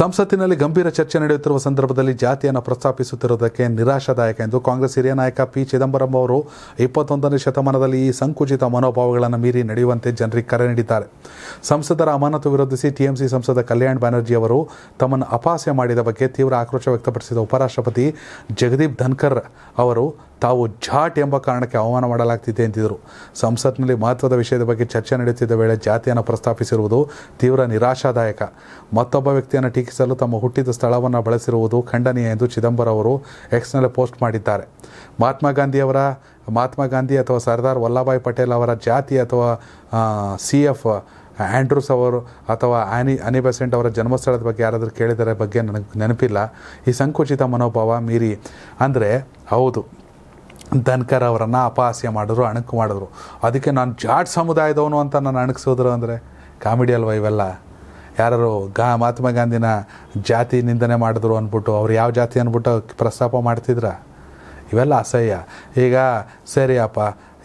ಸಂಸತ್ತಿನಲ್ಲಿ ಗಂಭೀರ ಚರ್ಚೆ ನಡೆಯುತ್ತಿರುವ ಸಂದರ್ಭದಲ್ಲಿ ಜಾತಿಯನ್ನು ಪ್ರಸ್ತಾಪಿಸುತ್ತಿರುವುದಕ್ಕೆ ನಿರಾಶಾದಾಯಕ ಎಂದು ಕಾಂಗ್ರೆಸ್ ಹಿರಿಯ ನಾಯಕ ಪಿ ಚಿದಂಬರಂ ಅವರು ಇಪ್ಪತ್ತೊಂದನೇ ಶತಮಾನದಲ್ಲಿ ಈ ಸಂಕುಚಿತ ಮನೋಭಾವಗಳನ್ನು ಮೀರಿ ನಡೆಯುವಂತೆ ಜನರಿಗೆ ಕರೆ ನೀಡಿದ್ದಾರೆ ಸಂಸದರ ಅಮಾನತು ವಿರೋಧಿಸಿ ಟಿಎಂಸಿ ಸಂಸದ ಕಲ್ಯಾಣ್ ಬ್ಯಾನರ್ಜಿ ಅವರು ತಮ್ಮನ್ನು ಅಪಾಸ್ಯ ಮಾಡಿದ ಬಗ್ಗೆ ತೀವ್ರ ಆಕ್ರೋಶ ವ್ಯಕ್ತಪಡಿಸಿದ ಉಪರಾಷ್ಟ್ರಪತಿ ಜಗದೀಪ್ ಧನ್ಕರ್ ಅವರು ತಾವು ಜಾಟ್ ಎಂಬ ಕಾರಣಕ್ಕೆ ಅವಮಾನ ಮಾಡಲಾಗ್ತಿದೆ ಎಂದಿದ್ದರು ಸಂಸತ್ನಲ್ಲಿ ಮಹತ್ವದ ವಿಷಯದ ಬಗ್ಗೆ ಚರ್ಚೆ ನಡೆಯುತ್ತಿದ್ದ ವೇಳೆ ಜಾತಿಯನ್ನು ಪ್ರಸ್ತಾಪಿಸಿರುವುದು ತೀವ್ರ ನಿರಾಶಾದಾಯಕ ಮತ್ತೊಬ್ಬ ವ್ಯಕ್ತಿಯನ್ನು ಟೀಕಿಸಲು ತಮ್ಮ ಹುಟ್ಟಿದ ಸ್ಥಳವನ್ನು ಬಳಸಿರುವುದು ಖಂಡನೀಯ ಎಂದು ಚಿದಂಬರ ಅವರು ಎಕ್ಸ್ನಲ್ಲಿ ಪೋಸ್ಟ್ ಮಾಡಿದ್ದಾರೆ ಮಹಾತ್ಮ ಗಾಂಧಿಯವರ ಮಹಾತ್ಮ ಗಾಂಧಿ ಅಥವಾ ಸರ್ದಾರ್ ವಲ್ಲಭಾಯ್ ಪಟೇಲ್ ಅವರ ಜಾತಿ ಅಥವಾ ಸಿ ಎಫ್ ಆ್ಯಂಡ್ರೂಸ್ ಅವರು ಅಥವಾ ಆನಿ ಅನಿಬೆಸೆಂಟ್ ಅವರ ಜನ್ಮಸ್ಥಳದ ಬಗ್ಗೆ ಯಾರಾದರೂ ಕೇಳಿದರೆ ಬಗ್ಗೆ ನನಗೆ ನೆನಪಿಲ್ಲ ಈ ಸಂಕುಚಿತ ಮನೋಭಾವ ಮೀರಿ ಅಂದರೆ ಹೌದು ಧನ್ಕರ್ ಅವರನ್ನು ಅಪಹಾಸ್ಯ ಮಾಡಿದ್ರು ಅಣಕು ಮಾಡಿದ್ರು ಅದಕ್ಕೆ ನಾನು ಜಾಟ್ ಸಮುದಾಯದವನು ಅಂತ ನಾನು ಅಣಕ್ಸೋದ್ರು ಅಂದರೆ ಕಾಮಿಡಿ ಅಲ್ವಾ ಇವೆಲ್ಲ ಯಾರು ಗಾ ಮಹಾತ್ಮ ಗಾಂಧಿನ ಜಾತಿ ನಿಂದನೆ ಮಾಡಿದ್ರು ಅಂದ್ಬಿಟ್ಟು ಅವ್ರು ಯಾವ ಜಾತಿ ಅಂದ್ಬಿಟ್ಟು ಪ್ರಸ್ತಾಪ ಮಾಡ್ತಿದ್ರ ಇವೆಲ್ಲ ಅಸಹ್ಯ ಈಗ ಸರಿಯಪ್ಪ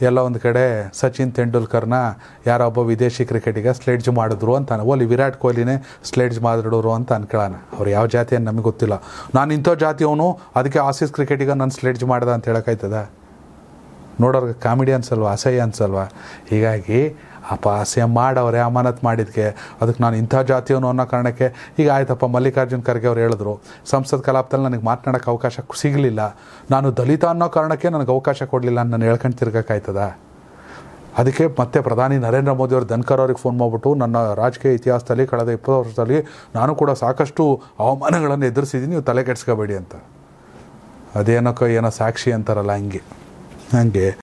ಎಲ್ಲ ಒಂದು ಕಡೆ ಸಚಿನ್ ತೆಂಡೂಲ್ಕರ್ನ ಯಾರೋ ಒಬ್ಬ ವಿದೇಶಿ ಕ್ರಿಕೆಟಿಗೆ ಸ್ಲೆಡ್ಜ್ ಮಾಡಿದ್ರು ಅಂತಾನೆ ಓಲಿ ವಿರಾಟ್ ಕೊಹ್ಲಿನೇ ಸ್ಲೆಡ್ಜ್ ಮಾಡಿಡೋರು ಅಂತ ಅನ್ಕೊಳ್ಳೋಣ ಅವ್ರು ಯಾವ ಜಾತಿ ಅಂತ ನಮಗೆ ಗೊತ್ತಿಲ್ಲ ನಾನು ಇಂಥ ಜಾತಿಯವನು ಅದಕ್ಕೆ ಆಸೀಸ್ ಕ್ರಿಕೆಟಿಗ ನಾನು ಸ್ಲೆಡ್ಜ್ ಮಾಡ್ದೆ ಅಂತ ಹೇಳೋಕ್ಕಾಯ್ತದ ನೋಡೋರ್ಗೆ ಕಾಮಿಡಿ ಅನ್ಸಲ್ವಾ ಅಸಹ್ಯ ಅನ್ಸಲ್ವ ಹೀಗಾಗಿ ಅಪ್ಪ ಅಸಹ್ಯ ಮಾಡವ್ರೆ ಅಮಾನತ್ ಮಾಡಿದ್ಕೆ ಅದಕ್ಕೆ ನಾನು ಇಂಥ ಜಾತಿಯವನು ಅನ್ನೋ ಕಾರಣಕ್ಕೆ ಈಗ ಆಯ್ತಪ್ಪ ಮಲ್ಲಿಕಾರ್ಜುನ್ ಖರ್ಗೆ ಅವ್ರು ಹೇಳಿದ್ರು ಸಂಸತ್ ಕಲಾಪದಲ್ಲಿ ನನಗೆ ಮಾತನಾಡೋಕ್ಕೆ ಅವಕಾಶ ಸಿಗಲಿಲ್ಲ ನಾನು ದಲಿತ ಅನ್ನೋ ಕಾರಣಕ್ಕೆ ನನಗೆ ಅವಕಾಶ ಕೊಡಲಿಲ್ಲ ನಾನು ಹೇಳ್ಕೊಂಡು ತಿರ್ಗೋಕ್ಕಾಯ್ತದ ಅದಕ್ಕೆ ಮತ್ತೆ ಪ್ರಧಾನಿ ನರೇಂದ್ರ ಮೋದಿ ಅವರು ಧನ್ಕರ್ ಅವ್ರಿಗೆ ಫೋನ್ ಮಾಡಿಬಿಟ್ಟು ನನ್ನ ರಾಜಕೀಯ ಇತಿಹಾಸದಲ್ಲಿ ಕಳೆದ ಇಪ್ಪತ್ತು ವರ್ಷದಲ್ಲಿ ನಾನು ಕೂಡ ಸಾಕಷ್ಟು ಅವಮಾನಗಳನ್ನು ಎದುರಿಸಿದ್ದೀನಿ ನೀವು ತಲೆ ಕೆಡಿಸ್ಕೋಬೇಡಿ ಅಂತ ಅದೇನಕ್ಕೋ ಏನೋ ಸಾಕ್ಷಿ ಅಂತಾರಲ್ಲ ಹಂಗೆ 那个。